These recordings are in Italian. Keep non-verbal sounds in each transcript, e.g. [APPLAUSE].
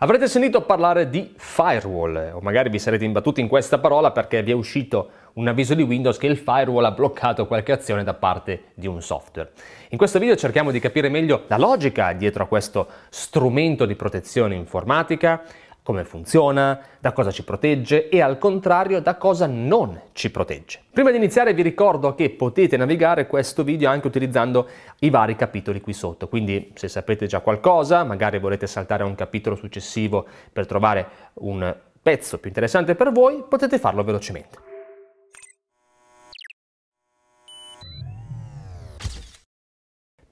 Avrete sentito parlare di firewall, o magari vi sarete imbattuti in questa parola perché vi è uscito un avviso di Windows che il firewall ha bloccato qualche azione da parte di un software. In questo video cerchiamo di capire meglio la logica dietro a questo strumento di protezione informatica, come funziona, da cosa ci protegge e al contrario da cosa non ci protegge. Prima di iniziare vi ricordo che potete navigare questo video anche utilizzando i vari capitoli qui sotto, quindi se sapete già qualcosa, magari volete saltare a un capitolo successivo per trovare un pezzo più interessante per voi, potete farlo velocemente.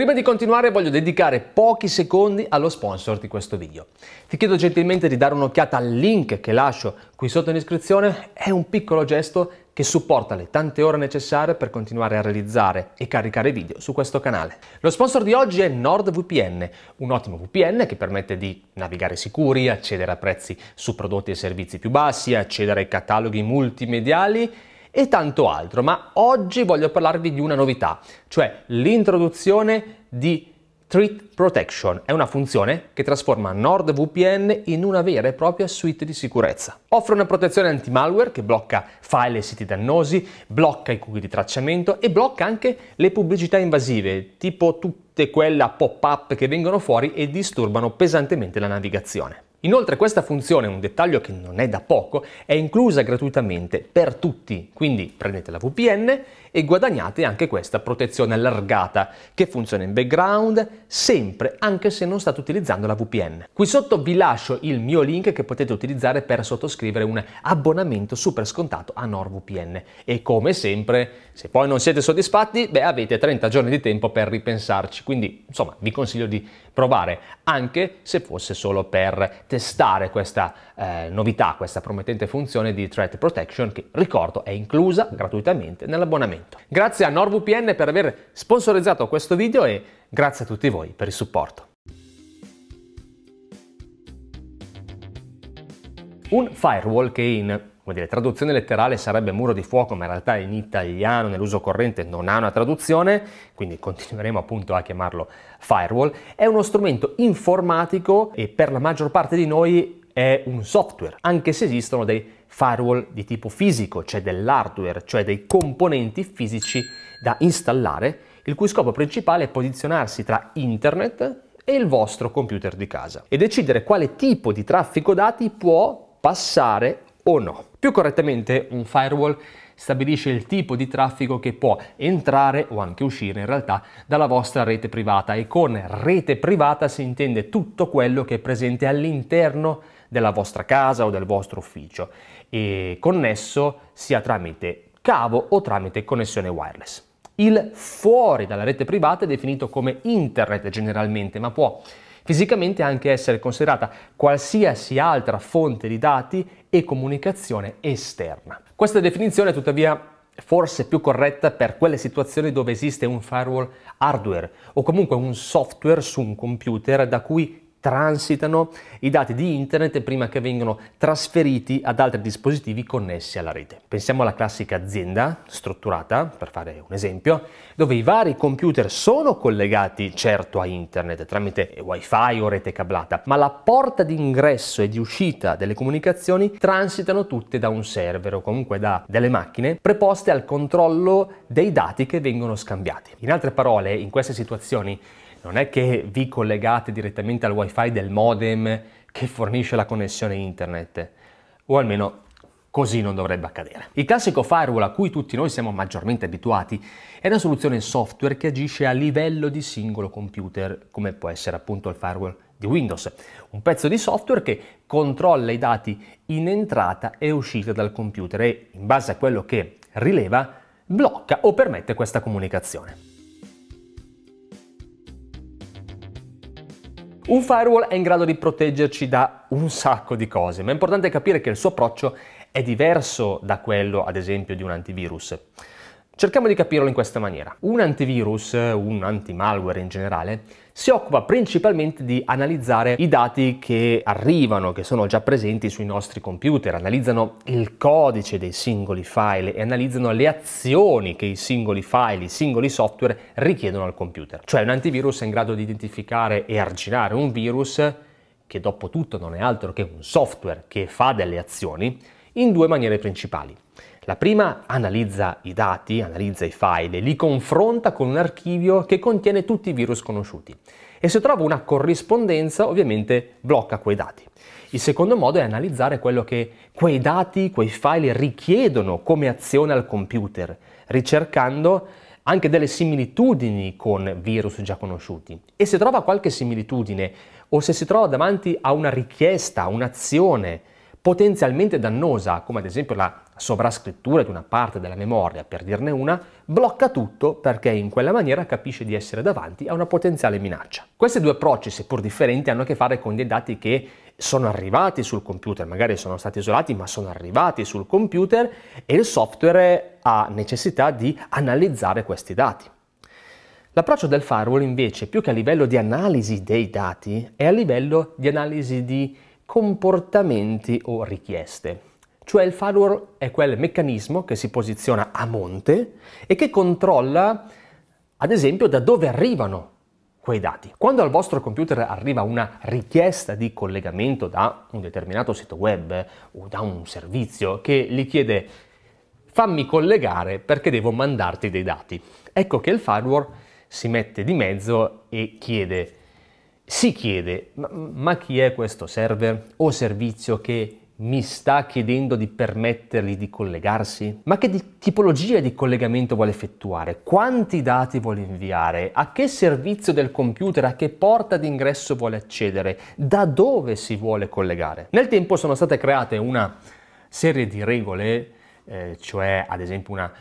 Prima di continuare voglio dedicare pochi secondi allo sponsor di questo video. Ti chiedo gentilmente di dare un'occhiata al link che lascio qui sotto in iscrizione, è un piccolo gesto che supporta le tante ore necessarie per continuare a realizzare e caricare video su questo canale. Lo sponsor di oggi è NordVPN, un ottimo VPN che permette di navigare sicuri, accedere a prezzi su prodotti e servizi più bassi, accedere ai cataloghi multimediali e tanto altro, ma oggi voglio parlarvi di una novità, cioè l'introduzione di Treat Protection è una funzione che trasforma NordVPN in una vera e propria suite di sicurezza. Offre una protezione anti-malware che blocca file e siti dannosi, blocca i cookie di tracciamento e blocca anche le pubblicità invasive, tipo tutte quelle pop-up che vengono fuori e disturbano pesantemente la navigazione. Inoltre questa funzione, un dettaglio che non è da poco, è inclusa gratuitamente per tutti, quindi prendete la VPN e guadagnate anche questa protezione allargata che funziona in background sempre anche se non state utilizzando la VPN. Qui sotto vi lascio il mio link che potete utilizzare per sottoscrivere un abbonamento super scontato a NordVPN e come sempre se poi non siete soddisfatti beh avete 30 giorni di tempo per ripensarci quindi insomma vi consiglio di provare, anche se fosse solo per testare questa eh, novità, questa promettente funzione di Threat Protection che, ricordo, è inclusa gratuitamente nell'abbonamento. Grazie a NordVPN per aver sponsorizzato questo video e grazie a tutti voi per il supporto. Un firewall che in come dire, traduzione letterale sarebbe muro di fuoco, ma in realtà in italiano, nell'uso corrente, non ha una traduzione, quindi continueremo appunto a chiamarlo firewall, è uno strumento informatico e per la maggior parte di noi è un software, anche se esistono dei firewall di tipo fisico, cioè dell'hardware, cioè dei componenti fisici da installare, il cui scopo principale è posizionarsi tra internet e il vostro computer di casa e decidere quale tipo di traffico dati può passare o no. Più correttamente, un firewall stabilisce il tipo di traffico che può entrare o anche uscire in realtà dalla vostra rete privata e con rete privata si intende tutto quello che è presente all'interno della vostra casa o del vostro ufficio e connesso sia tramite cavo o tramite connessione wireless. Il fuori dalla rete privata è definito come internet generalmente, ma può fisicamente anche essere considerata qualsiasi altra fonte di dati e comunicazione esterna. Questa definizione è tuttavia forse più corretta per quelle situazioni dove esiste un firewall hardware o comunque un software su un computer da cui transitano i dati di internet prima che vengano trasferiti ad altri dispositivi connessi alla rete. Pensiamo alla classica azienda strutturata, per fare un esempio, dove i vari computer sono collegati certo a internet tramite wifi o rete cablata, ma la porta d'ingresso e di uscita delle comunicazioni transitano tutte da un server o comunque da delle macchine preposte al controllo dei dati che vengono scambiati. In altre parole, in queste situazioni non è che vi collegate direttamente al wifi del modem che fornisce la connessione internet, o almeno così non dovrebbe accadere. Il classico firewall a cui tutti noi siamo maggiormente abituati è una soluzione software che agisce a livello di singolo computer, come può essere appunto il firewall di Windows, un pezzo di software che controlla i dati in entrata e uscita dal computer e in base a quello che rileva blocca o permette questa comunicazione. Un firewall è in grado di proteggerci da un sacco di cose, ma è importante capire che il suo approccio è diverso da quello, ad esempio, di un antivirus. Cerchiamo di capirlo in questa maniera. Un antivirus, un anti-malware in generale, si occupa principalmente di analizzare i dati che arrivano, che sono già presenti sui nostri computer, analizzano il codice dei singoli file e analizzano le azioni che i singoli file, i singoli software richiedono al computer. Cioè un antivirus è in grado di identificare e arginare un virus che dopo tutto non è altro che un software che fa delle azioni in due maniere principali. La prima analizza i dati, analizza i file e li confronta con un archivio che contiene tutti i virus conosciuti e se trova una corrispondenza ovviamente blocca quei dati. Il secondo modo è analizzare quello che quei dati, quei file richiedono come azione al computer, ricercando anche delle similitudini con virus già conosciuti. E se trova qualche similitudine o se si trova davanti a una richiesta, un'azione potenzialmente dannosa, come ad esempio la sovrascrittura di una parte della memoria, per dirne una, blocca tutto perché in quella maniera capisce di essere davanti a una potenziale minaccia. Questi due approcci, seppur differenti, hanno a che fare con dei dati che sono arrivati sul computer, magari sono stati isolati, ma sono arrivati sul computer e il software ha necessità di analizzare questi dati. L'approccio del firewall invece, più che a livello di analisi dei dati, è a livello di analisi di comportamenti o richieste cioè il firewall è quel meccanismo che si posiziona a monte e che controlla, ad esempio, da dove arrivano quei dati. Quando al vostro computer arriva una richiesta di collegamento da un determinato sito web o da un servizio che gli chiede fammi collegare perché devo mandarti dei dati, ecco che il firewall si mette di mezzo e chiede, si chiede ma, ma chi è questo server o servizio che mi sta chiedendo di permettergli di collegarsi? Ma che di tipologia di collegamento vuole effettuare? Quanti dati vuole inviare? A che servizio del computer, a che porta d'ingresso vuole accedere? Da dove si vuole collegare? Nel tempo sono state create una serie di regole, eh, cioè ad esempio una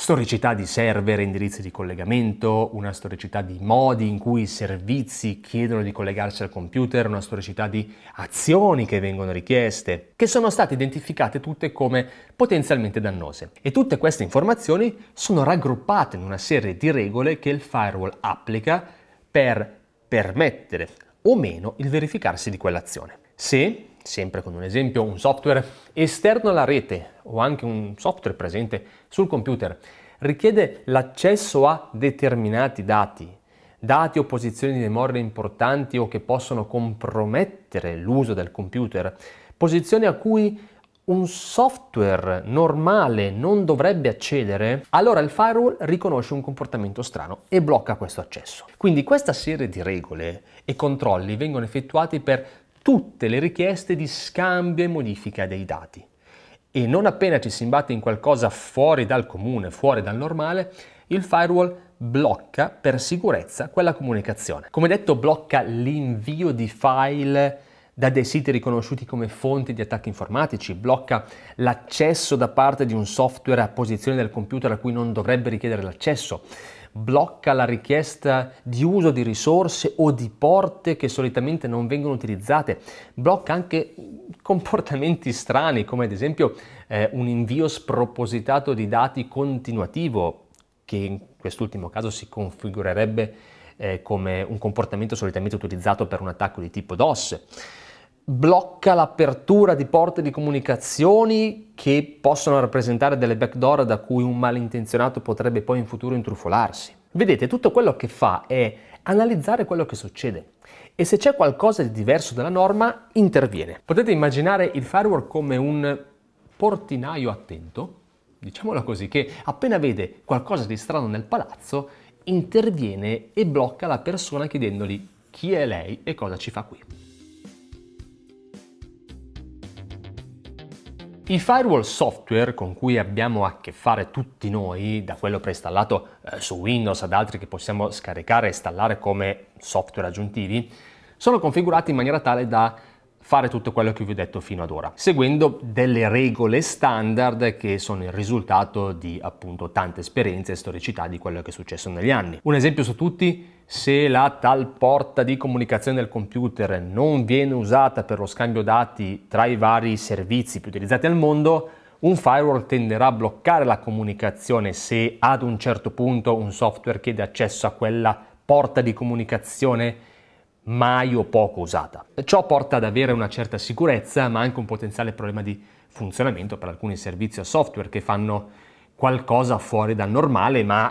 storicità di server, indirizzi di collegamento, una storicità di modi in cui i servizi chiedono di collegarsi al computer, una storicità di azioni che vengono richieste, che sono state identificate tutte come potenzialmente dannose. E tutte queste informazioni sono raggruppate in una serie di regole che il firewall applica per permettere o meno il verificarsi di quell'azione. Se sempre con un esempio, un software esterno alla rete o anche un software presente sul computer richiede l'accesso a determinati dati, dati o posizioni di memoria importanti o che possono compromettere l'uso del computer, posizioni a cui un software normale non dovrebbe accedere, allora il firewall riconosce un comportamento strano e blocca questo accesso. Quindi questa serie di regole e controlli vengono effettuati per tutte le richieste di scambio e modifica dei dati. E non appena ci si imbatte in qualcosa fuori dal comune, fuori dal normale, il firewall blocca per sicurezza quella comunicazione. Come detto, blocca l'invio di file da dei siti riconosciuti come fonti di attacchi informatici, blocca l'accesso da parte di un software a posizione del computer a cui non dovrebbe richiedere l'accesso, blocca la richiesta di uso di risorse o di porte che solitamente non vengono utilizzate, blocca anche comportamenti strani come ad esempio eh, un invio spropositato di dati continuativo che in quest'ultimo caso si configurerebbe eh, come un comportamento solitamente utilizzato per un attacco di tipo DOS blocca l'apertura di porte di comunicazioni che possono rappresentare delle backdoor da cui un malintenzionato potrebbe poi in futuro intrufolarsi. Vedete, tutto quello che fa è analizzare quello che succede e se c'è qualcosa di diverso dalla norma interviene. Potete immaginare il firewall come un portinaio attento, diciamolo così, che appena vede qualcosa di strano nel palazzo interviene e blocca la persona chiedendogli chi è lei e cosa ci fa qui. I firewall software con cui abbiamo a che fare tutti noi, da quello preinstallato eh, su Windows ad altri che possiamo scaricare e installare come software aggiuntivi, sono configurati in maniera tale da fare tutto quello che vi ho detto fino ad ora, seguendo delle regole standard che sono il risultato di appunto tante esperienze e storicità di quello che è successo negli anni. Un esempio su tutti se la tal porta di comunicazione del computer non viene usata per lo scambio dati tra i vari servizi più utilizzati al mondo, un firewall tenderà a bloccare la comunicazione se ad un certo punto un software chiede accesso a quella porta di comunicazione mai o poco usata. Ciò porta ad avere una certa sicurezza, ma anche un potenziale problema di funzionamento per alcuni servizi o software che fanno qualcosa fuori dal normale, ma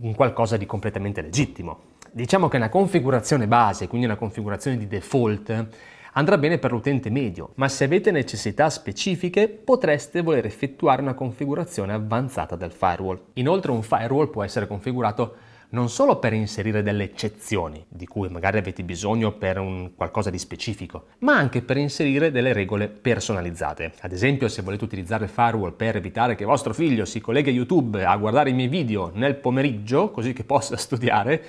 un qualcosa di completamente legittimo. Diciamo che una configurazione base, quindi una configurazione di default, andrà bene per l'utente medio, ma se avete necessità specifiche potreste voler effettuare una configurazione avanzata del firewall. Inoltre un firewall può essere configurato non solo per inserire delle eccezioni, di cui magari avete bisogno per un qualcosa di specifico, ma anche per inserire delle regole personalizzate. Ad esempio, se volete utilizzare il firewall per evitare che vostro figlio si colleghi a YouTube a guardare i miei video nel pomeriggio, così che possa [LAUGHS] studiare,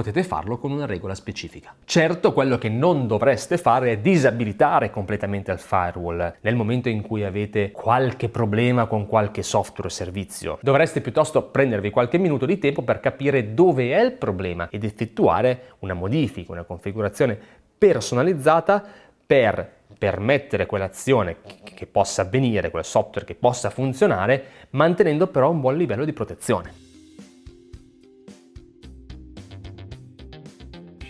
potete farlo con una regola specifica. Certo, quello che non dovreste fare è disabilitare completamente il firewall nel momento in cui avete qualche problema con qualche software o servizio. Dovreste piuttosto prendervi qualche minuto di tempo per capire dove è il problema ed effettuare una modifica, una configurazione personalizzata per permettere quell'azione che possa avvenire, quel software che possa funzionare, mantenendo però un buon livello di protezione.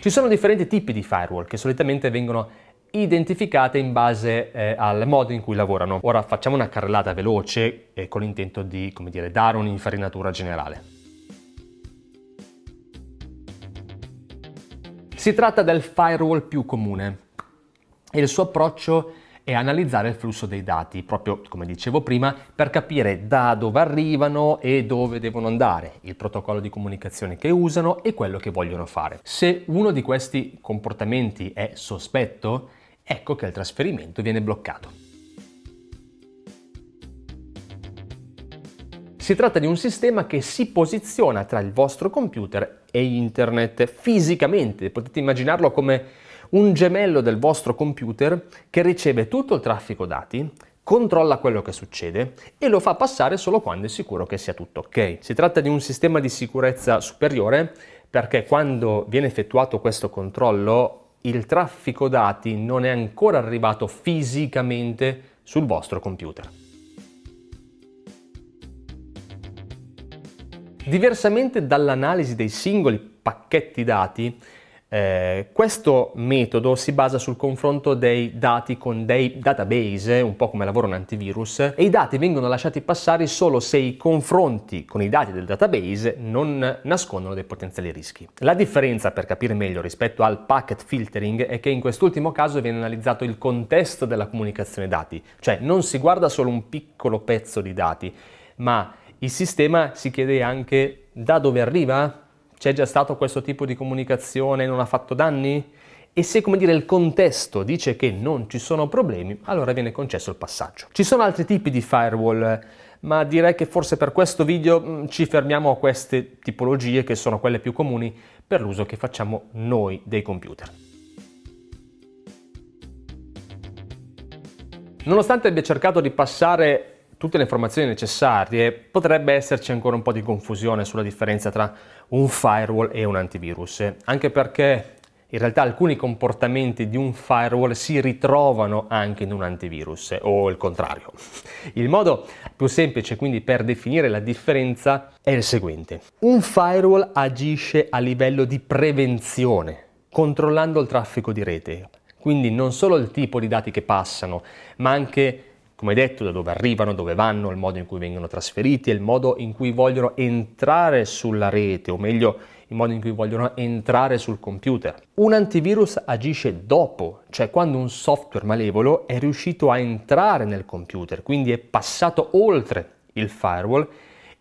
Ci sono differenti tipi di firewall che solitamente vengono identificate in base eh, al modo in cui lavorano. Ora facciamo una carrellata veloce eh, con l'intento di dire, dare un'infarinatura generale. Si tratta del firewall più comune e il suo approccio è e analizzare il flusso dei dati, proprio come dicevo prima, per capire da dove arrivano e dove devono andare, il protocollo di comunicazione che usano e quello che vogliono fare. Se uno di questi comportamenti è sospetto, ecco che il trasferimento viene bloccato. Si tratta di un sistema che si posiziona tra il vostro computer e internet fisicamente, potete immaginarlo come un gemello del vostro computer che riceve tutto il traffico dati, controlla quello che succede e lo fa passare solo quando è sicuro che sia tutto ok. Si tratta di un sistema di sicurezza superiore perché quando viene effettuato questo controllo il traffico dati non è ancora arrivato fisicamente sul vostro computer. Diversamente dall'analisi dei singoli pacchetti dati, eh, questo metodo si basa sul confronto dei dati con dei database, un po' come lavora un antivirus, e i dati vengono lasciati passare solo se i confronti con i dati del database non nascondono dei potenziali rischi. La differenza, per capire meglio, rispetto al packet filtering è che in quest'ultimo caso viene analizzato il contesto della comunicazione dati, cioè non si guarda solo un piccolo pezzo di dati, ma il sistema si chiede anche da dove arriva, c'è già stato questo tipo di comunicazione e non ha fatto danni? E se, come dire, il contesto dice che non ci sono problemi, allora viene concesso il passaggio. Ci sono altri tipi di firewall, ma direi che forse per questo video mm, ci fermiamo a queste tipologie che sono quelle più comuni per l'uso che facciamo noi dei computer. Nonostante abbia cercato di passare tutte le informazioni necessarie, potrebbe esserci ancora un po' di confusione sulla differenza tra un firewall e un antivirus, anche perché in realtà alcuni comportamenti di un firewall si ritrovano anche in un antivirus o il contrario. Il modo più semplice quindi per definire la differenza è il seguente. Un firewall agisce a livello di prevenzione, controllando il traffico di rete, quindi non solo il tipo di dati che passano, ma anche come detto, da dove arrivano, dove vanno, il modo in cui vengono trasferiti, il modo in cui vogliono entrare sulla rete, o meglio, il modo in cui vogliono entrare sul computer. Un antivirus agisce dopo, cioè quando un software malevolo è riuscito a entrare nel computer, quindi è passato oltre il firewall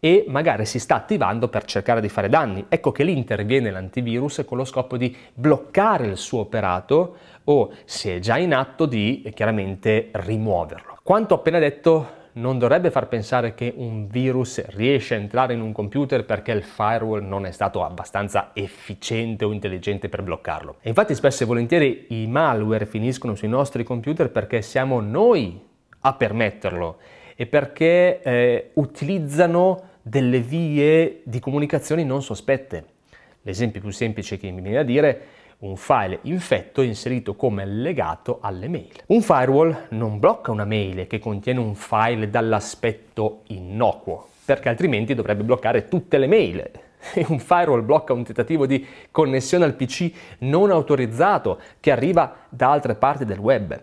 e magari si sta attivando per cercare di fare danni. Ecco che lì interviene l'antivirus con lo scopo di bloccare il suo operato o, se è già in atto, di chiaramente rimuoverlo. Quanto appena detto non dovrebbe far pensare che un virus riesce a entrare in un computer perché il firewall non è stato abbastanza efficiente o intelligente per bloccarlo. E infatti spesso e volentieri i malware finiscono sui nostri computer perché siamo noi a permetterlo e perché eh, utilizzano delle vie di comunicazione non sospette. L'esempio più semplice che mi viene a dire un file infetto inserito come legato alle mail. Un firewall non blocca una mail che contiene un file dall'aspetto innocuo, perché altrimenti dovrebbe bloccare tutte le mail. E un firewall blocca un tentativo di connessione al PC non autorizzato che arriva da altre parti del web.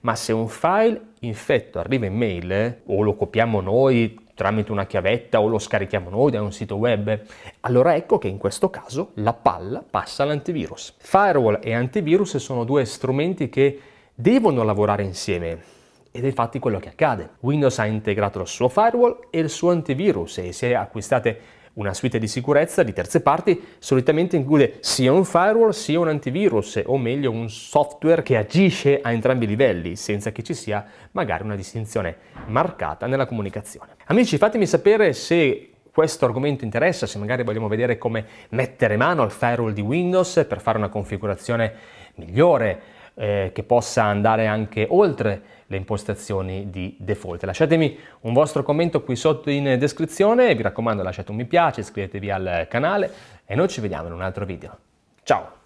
Ma se un file infetto arriva in mail, o lo copiamo noi tramite una chiavetta o lo scarichiamo noi da un sito web, allora ecco che in questo caso la palla passa all'antivirus. Firewall e antivirus sono due strumenti che devono lavorare insieme ed è infatti quello che accade. Windows ha integrato il suo firewall e il suo antivirus e se acquistate una suite di sicurezza di terze parti solitamente include sia un firewall sia un antivirus, o meglio un software che agisce a entrambi i livelli, senza che ci sia magari una distinzione marcata nella comunicazione. Amici, fatemi sapere se questo argomento interessa, se magari vogliamo vedere come mettere mano al firewall di Windows per fare una configurazione migliore eh, che possa andare anche oltre le impostazioni di default. Lasciatemi un vostro commento qui sotto in descrizione, vi raccomando lasciate un mi piace, iscrivetevi al canale e noi ci vediamo in un altro video. Ciao!